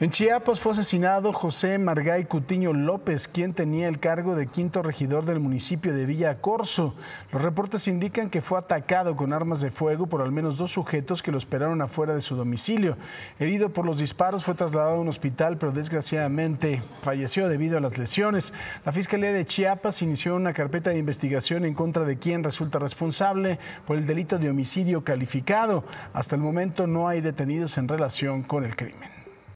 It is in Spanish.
En Chiapas fue asesinado José Margay Cutiño López, quien tenía el cargo de quinto regidor del municipio de Villa Corso. Los reportes indican que fue atacado con armas de fuego por al menos dos sujetos que lo esperaron afuera de su domicilio. Herido por los disparos, fue trasladado a un hospital, pero desgraciadamente falleció debido a las lesiones. La Fiscalía de Chiapas inició una carpeta de investigación en contra de quien resulta responsable por el delito de homicidio calificado. Hasta el momento no hay detenidos en relación con el crimen.